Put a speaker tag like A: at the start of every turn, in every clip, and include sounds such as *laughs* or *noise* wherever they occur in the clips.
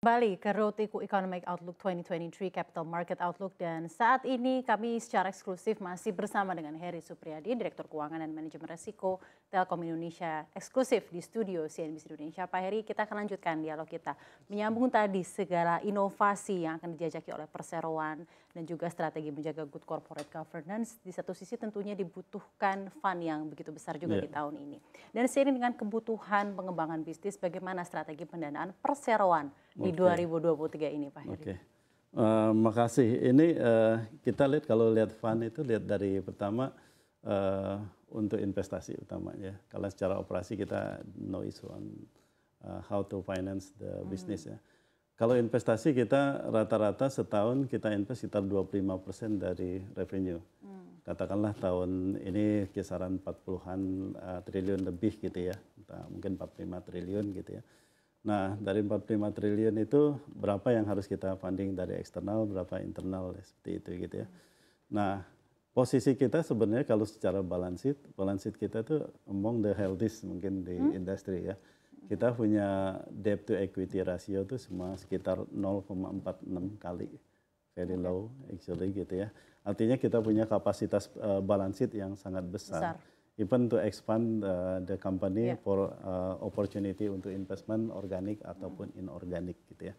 A: Kembali ke Rotiku Economic Outlook 2023 Capital Market Outlook dan saat ini kami secara eksklusif masih bersama dengan Heri Supriyadi, Direktur Keuangan dan Manajemen Resiko Telkom Indonesia eksklusif di studio CNBC Indonesia. Pak Heri, kita akan lanjutkan dialog kita. Menyambung tadi segala inovasi yang akan dijajaki oleh perseroan dan juga strategi menjaga good corporate governance, di satu sisi tentunya dibutuhkan fund yang begitu besar juga yeah. di tahun ini. Dan seiring dengan kebutuhan pengembangan bisnis, bagaimana strategi pendanaan perseroan oh, di 2023 ini Pak Heri?
B: Oke, okay. uh, eh, makasih. Ini uh, kita lihat kalau lihat fund itu lihat dari pertama uh, untuk investasi utama ya. Kalau secara operasi kita no issue on uh, how to finance the hmm. business hmm. ya. Kalau investasi kita rata-rata setahun kita invest sekitar 25% dari revenue. Hmm. Katakanlah tahun ini kisaran 40-an uh, triliun lebih gitu ya. Mungkin 45 triliun gitu ya. Nah, dari 45 triliun itu berapa yang harus kita funding dari eksternal, berapa internal ya, seperti itu gitu ya. Nah, posisi kita sebenarnya kalau secara balance sheet, balance sheet kita tuh among the healthiest mungkin di hmm? industri ya. Kita punya debt to equity ratio tuh cuma sekitar 0,46 kali. Very low actually gitu ya. Artinya kita punya kapasitas uh, balance sheet yang sangat besar. besar even to expand uh, the company yeah. for uh, opportunity untuk investment organik ataupun inorganik gitu ya.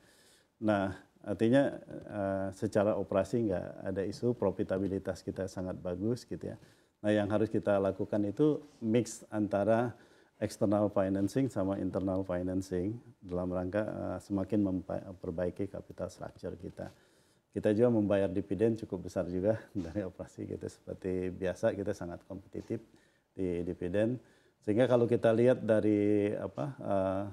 B: Nah artinya uh, secara operasi nggak ada isu profitabilitas kita sangat bagus gitu ya. Nah yang harus kita lakukan itu mix antara external financing sama internal financing dalam rangka uh, semakin memperbaiki capital structure kita. Kita juga membayar dividen cukup besar juga *laughs* dari operasi gitu seperti biasa kita sangat kompetitif di dividen. Sehingga kalau kita lihat dari apa uh,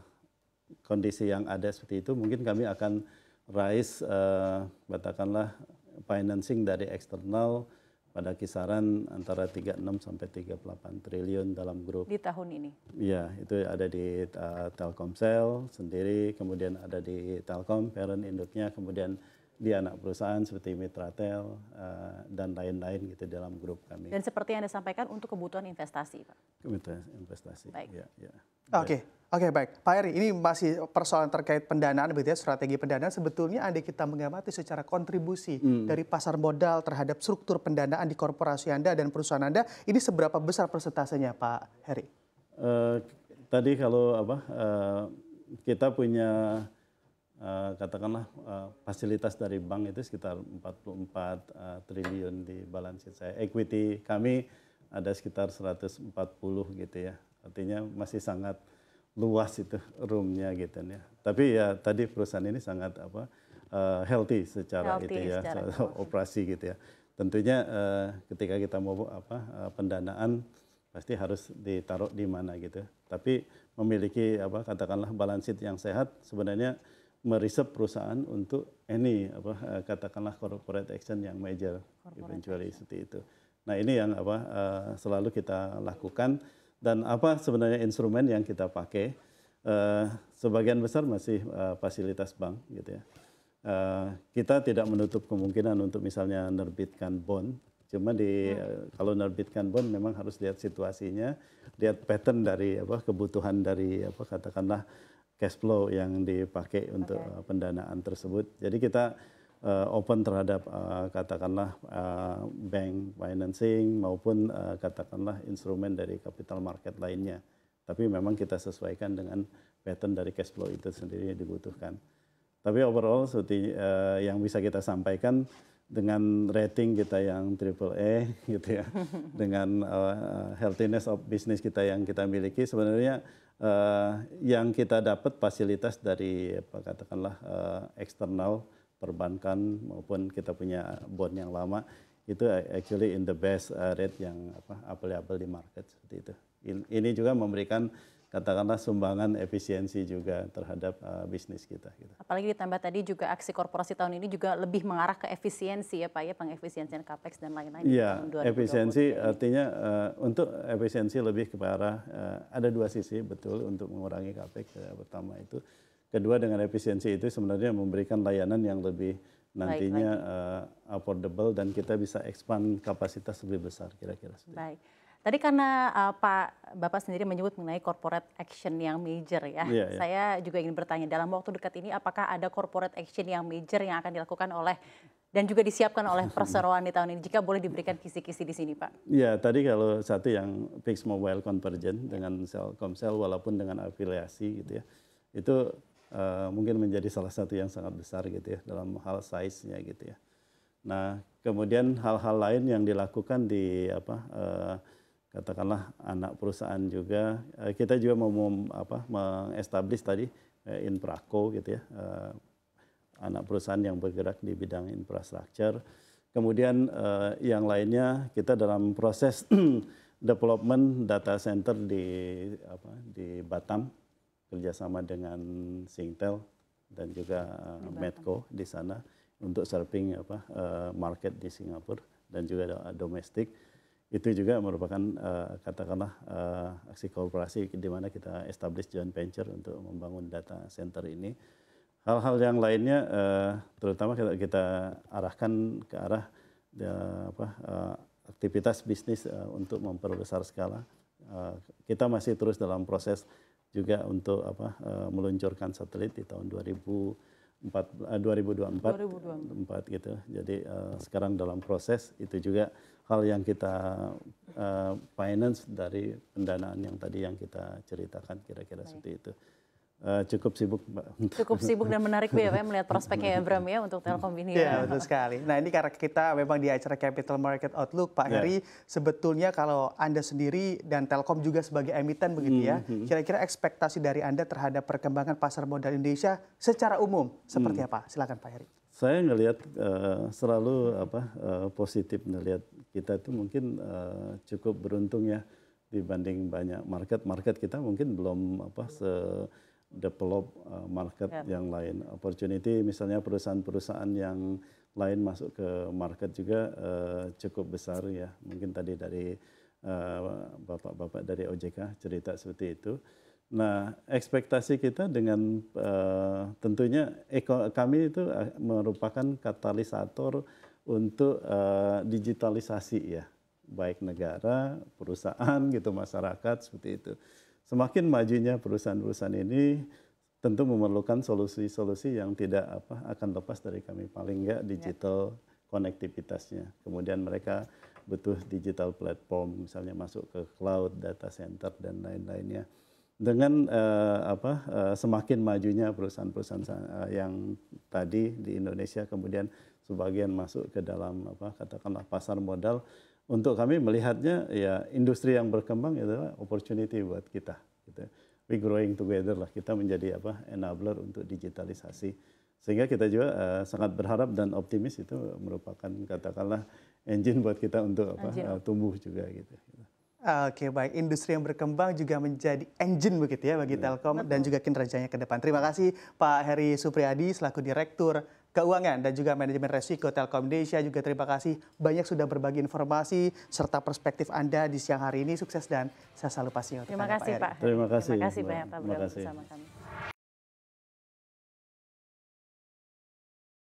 B: kondisi yang ada seperti itu, mungkin kami akan raise uh, katakanlah financing dari eksternal pada kisaran antara 36 sampai 38 triliun dalam grup. Di tahun ini? Iya, itu ada di uh, Telkomsel sendiri, kemudian ada di Telkom, parent induknya, kemudian di anak perusahaan seperti Mitratel uh, eh, dan lain-lain gitu dalam grup kami. Dan
A: seperti yang Anda sampaikan untuk kebutuhan investasi, Pak.
B: Kebutuhan investasi. Baik. Ya, ya. Oke,
C: okay. oke okay, baik. Pak Eri, ini masih persoalan terkait pendanaan begitu ya, strategi pendanaan. Sebetulnya Anda kita mengamati secara kontribusi hmm. dari pasar modal terhadap struktur pendanaan di korporasi Anda dan perusahaan Anda, ini seberapa besar persentasenya, Pak Heri?
B: Uh, tadi kalau apa uh, kita punya Eh, katakanlah eh, fasilitas dari bank itu sekitar 44 eh, triliun di balance saya. Equity kami ada sekitar 140 gitu ya. Artinya masih sangat luas itu roomnya gitu ya. Tapi ya tadi perusahaan ini sangat apa healthy secara healthy itu ya secara operasi gitu ya. Tentunya ketika kita mau apa pendanaan pasti harus ditaruh di mana gitu. Ya. Tapi memiliki apa katakanlah balance sheet yang sehat sebenarnya meriset perusahaan untuk ini apa eh, katakanlah corporate action yang major corporate eventually action. seperti itu. Nah, ini yang apa eh, selalu kita lakukan dan apa sebenarnya instrumen yang kita pakai eh, sebagian besar masih fasilitas bank gitu ya. kita tidak menutup kemungkinan untuk misalnya nerbitkan bond Cuma di hmm. kalau nerbitkan bond memang harus lihat situasinya, lihat pattern dari apa kebutuhan dari apa katakanlah cash flow yang dipakai untuk okay. Uh, pendanaan tersebut. Jadi kita uh, open terhadap uh, katakanlah uh, bank financing maupun uh, katakanlah instrumen dari capital market lainnya. Tapi memang kita sesuaikan dengan pattern dari cash flow itu sendiri yang dibutuhkan. Tapi overall, uh, yang bisa kita sampaikan dengan rating kita yang triple A *laughs* gitu ya, dengan uh, healthiness of business kita yang kita miliki sebenarnya uh, yang kita dapat fasilitas dari apa, katakanlah uh, eksternal perbankan maupun kita punya bond yang lama itu actually in the best rate yang apa available di market seperti itu. ini juga memberikan katakanlah sumbangan efisiensi juga terhadap uh, bisnis kita. Gitu.
A: Apalagi ditambah tadi juga aksi korporasi tahun ini juga lebih mengarah ke efisiensi ya Pak ya, pengefisiensian CAPEX dan
B: lain-lain. Iya, efisiensi artinya uh, untuk efisiensi lebih ke arah, uh, ada dua sisi betul untuk mengurangi CAPEX ya, pertama itu. Kedua dengan efisiensi itu sebenarnya memberikan layanan yang lebih nantinya Baik, uh, affordable dan kita bisa expand kapasitas lebih besar kira-kira. Baik.
A: Tadi karena uh, Pak Bapak sendiri menyebut mengenai corporate action yang major ya. Yeah, yeah. Saya juga ingin bertanya dalam waktu dekat ini apakah ada corporate action yang major yang akan dilakukan oleh dan juga disiapkan oleh *laughs* perseroan di tahun ini jika boleh diberikan kisi-kisi di sini Pak.
B: ya tadi kalau satu yang fixed mobile convergent yeah. dengan Telkomsel walaupun dengan afiliasi gitu ya. Itu uh, mungkin menjadi salah satu yang sangat besar gitu ya dalam hal size-nya gitu ya. Nah, kemudian hal-hal lain yang dilakukan di apa uh, katakanlah anak perusahaan juga eh, kita juga mau apa mengestablish tadi eh, infrako gitu ya eh, anak perusahaan yang bergerak di bidang infrastruktur kemudian yang lainnya kita dalam proses *clears throat* development data center di apa di Batam kerjasama dengan Singtel dan juga Medco di sana untuk serving apa market di Singapura dan juga domestik itu juga merupakan uh, katakanlah uh, aksi kooperasi di mana kita establish joint venture untuk membangun data center ini. Hal-hal yang lainnya uh, terutama kita, kita arahkan ke arah uh, apa, uh, aktivitas bisnis uh, untuk memperbesar skala. Uh, kita masih terus dalam proses juga untuk apa uh, meluncurkan satelit di tahun 2000 empat, uh, 2024, 2024 gitu. Jadi uh, sekarang dalam proses itu juga hal yang kita uh, finance dari pendanaan yang tadi yang kita ceritakan kira-kira seperti itu. Eh, cukup sibuk, Cukup sibuk dan menarik ya, Pak, ya, melihat
A: prospeknya Abram ya untuk Telkom ini. Ya. Iya, betul
B: sekali. Nah, ini karena kita memang di acara Capital Market
C: Outlook, Pak yeah. Iya. sebetulnya kalau Anda sendiri dan Telkom juga sebagai emiten begitu ya, mm-hmm. kira-kira ekspektasi dari Anda terhadap perkembangan pasar modal Indonesia secara umum seperti mm. apa? Silakan Pak Heri.
B: Saya ngelihat uh, selalu apa uh, positif ngelihat kita itu mungkin uh, cukup beruntung ya dibanding banyak market-market kita mungkin belum apa se develop uh, market yeah. yang lain. Opportunity misalnya perusahaan-perusahaan yang lain masuk ke market juga uh, cukup besar ya. Mungkin tadi dari uh, bapak-bapak uh, dari OJK cerita seperti itu. Nah, ekspektasi kita dengan uh, tentunya eko, kami itu uh, merupakan katalisator untuk uh, digitalisasi ya, baik negara, perusahaan gitu, masyarakat seperti itu semakin majunya perusahaan-perusahaan ini tentu memerlukan solusi-solusi yang tidak apa akan lepas dari kami paling nggak iya. digital konektivitasnya. Kemudian mereka butuh digital platform misalnya masuk ke cloud, data center dan lain-lainnya. Dengan uh, apa uh, semakin majunya perusahaan-perusahaan eh, yang tadi di Indonesia kemudian sebagian masuk ke dalam apa katakanlah pasar modal untuk kami melihatnya ya industri yang berkembang adalah opportunity buat kita. Gitu. We growing together lah kita menjadi apa enabler untuk digitalisasi sehingga kita juga uh, sangat berharap dan optimis itu merupakan katakanlah engine buat kita untuk apa uh, tumbuh juga gitu.
C: Oke baik, industri yang berkembang juga menjadi engine begitu ya bagi hmm. Telkom dan juga kinerjanya ke depan. Terima kasih Pak Heri Supriyadi selaku Direktur Keuangan dan juga Manajemen Resiko Telkom Indonesia. Juga terima kasih banyak sudah berbagi informasi serta perspektif Anda di siang hari ini. Sukses dan saya selalu untuk Terima kasih Pak. Terima kasih. Terima kasih banyak Pak bersama
B: kami.